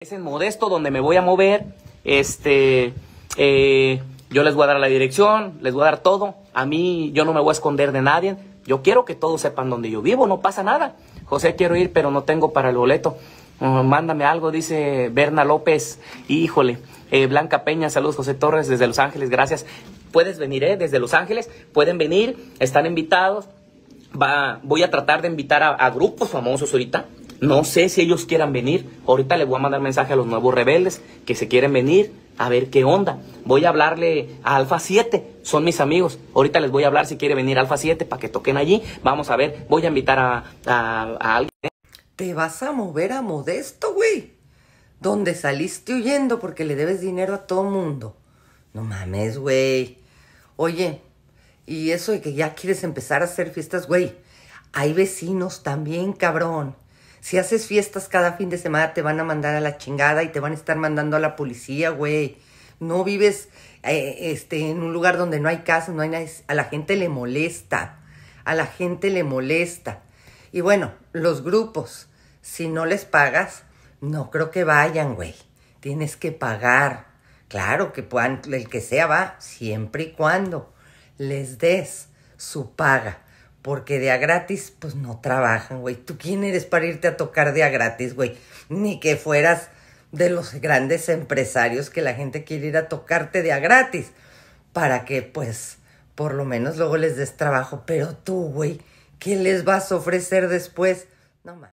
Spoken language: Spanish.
Es en Modesto donde me voy a mover. Este, eh, yo les voy a dar la dirección, les voy a dar todo. A mí, yo no me voy a esconder de nadie. Yo quiero que todos sepan donde yo vivo, no pasa nada. José, quiero ir, pero no tengo para el boleto. Mm, mándame algo, dice Berna López. Híjole, eh, Blanca Peña, saludos, José Torres, desde Los Ángeles, gracias. Puedes venir, eh, Desde Los Ángeles, pueden venir, están invitados. Va, voy a tratar de invitar a grupos famosos ahorita no sé si ellos quieran venir. Ahorita les voy a mandar mensaje a los nuevos rebeldes que se quieren venir a ver qué onda. Voy a hablarle a Alfa 7, son mis amigos. Ahorita les voy a hablar si quiere venir Alfa 7 para que toquen allí. Vamos a ver, voy a invitar a, alguien. ¿Te vas a mover a Modesto, güey? Donde saliste huyendo porque le debes dinero a todo mundo. No mames, güey. Oye, y eso de que ya quieres empezar a hacer fiestas, güey. Hay vecinos también, cabrón. Si haces fiestas cada fin de semana, te van a mandar a la chingada y te van a estar mandando a la policía, güey. No vives eh, este, en un lugar donde no hay casa, no hay nadie. A la gente le molesta. A la gente le molesta. Y bueno, los grupos, si no les pagas, no creo que vayan, güey. Tienes que pagar. Claro que puedan, el que sea va, siempre y cuando les des su paga. Porque de a gratis, pues no trabajan, güey. ¿Tú quién eres para irte a tocar de a gratis, güey? Ni que fueras de los grandes empresarios que la gente quiere ir a tocarte de a gratis. Para que, pues, por lo menos luego les des trabajo. Pero tú, güey, ¿qué les vas a ofrecer después? No más.